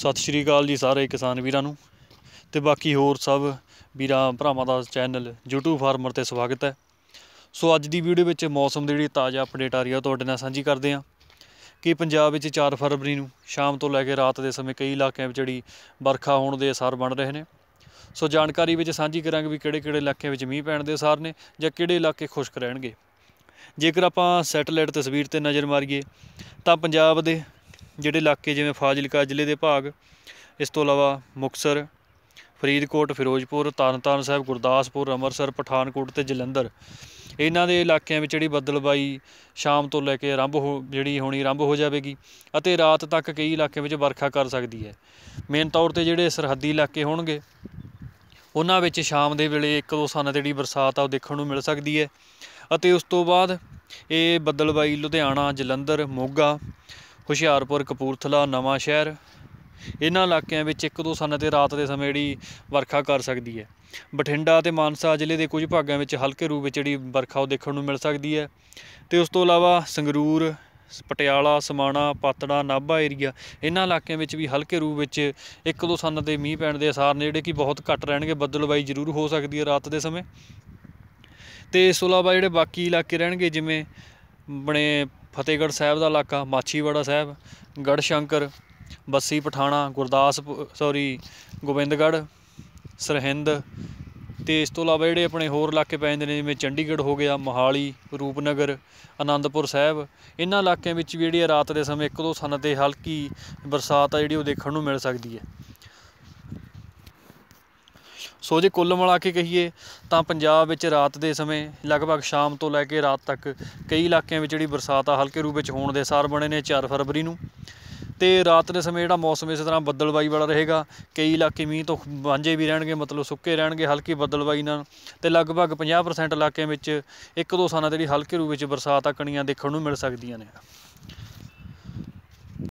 ਸਤਿ ਸ਼੍ਰੀ ਅਕਾਲ ਜੀ ਸਾਰੇ ਕਿਸਾਨ ਵੀਰਾਂ ਨੂੰ ਤੇ ਬਾਕੀ ਹੋਰ ਸਭ ਵੀਰਾਂ ਭਰਾਵਾਂ ਦਾ ਚੈਨਲ YouTube ਫਾਰਮਰ ਤੇ ਸਵਾਗਤ ਹੈ ਸੋ ਅੱਜ ਦੀ ਵੀਡੀਓ ਵਿੱਚ ਮੌਸਮ ਦੀ ਜਿਹੜੀ ਤਾਜ਼ਾ ਅਪਡੇਟ ਆ ਰਹੀ ਆ ਤੁਹਾਡੇ ਨਾਲ ਸਾਂਝੀ ਕਰਦੇ ਆ ਕਿ ਪੰਜਾਬ ਵਿੱਚ 4 ਫਰਵਰੀ ਨੂੰ ਸ਼ਾਮ ਤੋਂ ਲੈ ਕੇ ਰਾਤ ਦੇ ਸਮੇਂ ਕਈ ਇਲਾਕਿਆਂ ਵਿੱਚ ਜਿਹੜੀ ਬਰਖਾ ਹੋਣ ਦੇ ਅਸਰ ਬਣ ਰਹੇ ਨੇ ਸੋ ਜਾਣਕਾਰੀ ਵਿੱਚ ਸਾਂਝੀ ਕਰਾਂਗੇ ਵੀ ਕਿਹੜੇ-ਕਿਹੜੇ ਇਲਾਕਿਆਂ ਵਿੱਚ ਮੀਂਹ ਪੈਣ ਦੇ ਅਸਰ ਨੇ ਜਾਂ ਕਿਹੜੇ ਇਲਾਕੇ ਖੁਸ਼ਕ ਰਹਿਣਗੇ ਜੇਕਰ ਆਪਾਂ ਸੈਟੇਲਾਈਟ ਤਸਵੀਰ ਤੇ ਨਜ਼ਰ ਮਾਰੀਏ ਤਾਂ ਪੰਜਾਬ ਦੇ ਜਿਹੜੇ ਇਲਾਕੇ ਜਿਵੇਂ ਫਾਜ਼ਿਲਕਾ ਜ਼ਿਲ੍ਹੇ ਦੇ ਭਾਗ ਇਸ ਤੋਂ ਇਲਾਵਾ ਮੁਕਸਰ ਫਰੀਦਕੋਟ ਫਿਰੋਜ਼ਪੁਰ ਤਰਨਤਾਰਨ ਸਾਹਿਬ ਗੁਰਦਾਸਪੁਰ ਅੰਮ੍ਰਿਤਸਰ ਪਠਾਨਕੋਟ ਤੇ ਜਲੰਧਰ ਇਹਨਾਂ ਦੇ ਇਲਾਕਿਆਂ ਵਿੱਚ ਜਿਹੜੀ ਬੱਦਲਬਾਈ ਸ਼ਾਮ ਤੋਂ ਲੈ ਕੇ ਆਰੰਭ ਹੋ ਜਿਹੜੀ ਹੋਣੀ ਆਰੰਭ ਹੋ ਜਾਵੇਗੀ ਅਤੇ ਰਾਤ ਤੱਕ ਕਈ ਇਲਾਕਿਆਂ ਵਿੱਚ ਵਰਖਾ ਕਰ ਸਕਦੀ ਹੈ ਮੇਨ ਤੌਰ ਤੇ ਜਿਹੜੇ ਸਰਹੱਦੀ ਇਲਾਕੇ ਹੋਣਗੇ ਉਹਨਾਂ ਵਿੱਚ ਸ਼ਾਮ ਦੇ ਵੇਲੇ ਇੱਕ ਦੋ ਸਾਨਾ ਤੇ ਜਿਹੜੀ ਬਰਸਾਤ ਆ ਉਹ ਦੇਖਣ ਨੂੰ ਮਿਲ ਸਕਦੀ ਹੈ ਅਤੇ ਉਸ ਤੋਂ ਬਾਅਦ ਇਹ ਬੱਦਲਬਾਈ ਲੁਧਿਆਣਾ ਜਲੰਧਰ ਮੋਗਾ ਹੁਸ਼ਿਆਰਪੁਰ ਕਪੂਰਥਲਾ ਨਵਾਂ ਸ਼ਹਿਰ ਇਹਨਾਂ ਇਲਾਕਿਆਂ ਵਿੱਚ ਇੱਕ ਦੋ ਸਨ ਤੇ ਰਾਤ ਦੇ ਸਮੇਂ ਜਿਹੜੀ ਵਰਖਾ ਕਰ ਸਕਦੀ ਹੈ ਬਠਿੰਡਾ ਤੇ ਮਾਨਸਾ ਜ਼ਿਲ੍ਹੇ ਦੇ ਕੁਝ ਭਾਗਾਂ ਵਿੱਚ ਹਲਕੇ ਰੂਪ ਵਿੱਚ ਜਿਹੜੀ ਵਰਖਾ ਉਹ ਦੇਖਣ ਨੂੰ ਮਿਲ ਸਕਦੀ ਹੈ ਤੇ ਉਸ ਤੋਂ ਇਲਾਵਾ ਸੰਗਰੂਰ ਪਟਿਆਲਾ ਸਮਾਣਾ ਪਾਤੜਾ ਨਾਭਾ ਏਰੀਆ ਇਹਨਾਂ ਇਲਾਕਿਆਂ ਵਿੱਚ ਵੀ ਹਲਕੇ ਰੂਪ ਵਿੱਚ ਇੱਕ ਦੋ ਸਨ ਤੇ ਮੀਂਹ ਪੈਣ ਦੇ ਅਸਾਰ ਨੇ ਜਿਹੜੇ ਕਿ ਬਹੁਤ ਘੱਟ ਰਹਿਣਗੇ ਬੱਦਲਬਾਈ ਜ਼ਰੂਰ ਹੋ ਸਕਦੀ ਹੈ ਰਾਤ ਦੇ ਸਮੇਂ ਤੇ ਇਸ ਤੋਂ ਇਲਾਵਾ ਜਿਹੜੇ ਬਾਕੀ ਇਲਾਕੇ ਰਹਿਣਗੇ ਜਿਵੇਂ ਬਣੇ ਫਤਿਹਗੜ੍ਹ ਸਾਹਿਬ ਦਾ ਇਲਾਕਾ ਮਾਛੀਵਾੜਾ ਸਾਹਿਬ ਗੜਸ਼ੰਕਰ ਬੱਸੀ ਪਠਾਣਾ ਗੁਰਦਾਸ ਸੌਰੀ ਗੋਬਿੰਦਗੜ ਸਰਹਿੰਦ ਤੇ ਇਸ ਤੋਂ ਇਲਾਵਾ ਜਿਹੜੇ ਆਪਣੇ ਹੋਰ ਇਲਾਕੇ ਪੈ ਜਾਂਦੇ ਨੇ ਜਿਵੇਂ ਚੰਡੀਗੜ੍ਹ ਹੋ ਗਿਆ ਮੋਹਾਲੀ ਰੂਪਨਗਰ ਆਨੰਦਪੁਰ ਸਾਹਿਬ ਇਹਨਾਂ ਇਲਾਕਿਆਂ ਵਿੱਚ ਵੀ ਜਿਹੜੀ ਰਾਤ ਦੇ ਸਮੇਂ ਇੱਕ ਦੋ ਸਨ ਤੇ ਹਲਕੀ ਬਰਸਾਤ ਆ ਜਿਹੜੀ ਉਹ ਦੇਖਣ ਨੂੰ ਮਿਲ ਸਕਦੀ ਹੈ ਸੋ ਜੇ ਕੁੱਲ ਮਿਲਾ ਕੇ ਕਹੀਏ ਤਾਂ ਪੰਜਾਬ ਵਿੱਚ ਰਾਤ ਦੇ ਸਮੇਂ ਲਗਭਗ ਸ਼ਾਮ ਤੋਂ ਲੈ ਕੇ ਰਾਤ ਤੱਕ ਕਈ ਇਲਾਕਿਆਂ ਵਿੱਚ ਜਿਹੜੀ ਬਰਸਾਤ ਆ ਹਲਕੇ ਰੂਪ ਵਿੱਚ ਹੋਣ ਦੇ ਸਾਰ ਬਣੇ ਨੇ 4 ਫਰਵਰੀ ਨੂੰ ਤੇ ਰਾਤ ਦੇ ਸਮੇਂ ਜਿਹੜਾ ਮੌਸਮ ਇਸੇ ਤਰ੍ਹਾਂ ਬੱਦਲਬਾਈ ਵਾਲਾ ਰਹੇਗਾ ਕਈ ਇਲਾਕੇ ਮੀਂਹ ਤੋਂ ਵਾਂਝੇ ਵੀ ਰਹਿਣਗੇ ਮਤਲਬ ਸੁੱਕੇ ਰਹਿਣਗੇ ਹਲਕੀ ਬੱਦਲਬਾਈ ਨਾਲ ਤੇ ਲਗਭਗ 50% ਇਲਾਕਿਆਂ ਵਿੱਚ ਇੱਕ ਦੋ ਸਾਲਾਂ ਜਿਹੜੀ ਹਲਕੇ ਰੂਪ ਵਿੱਚ ਬਰਸਾਤ ਆ ਕਣੀਆਂ ਦੇਖਣ ਨੂੰ ਮਿਲ ਸਕਦੀਆਂ ਨੇ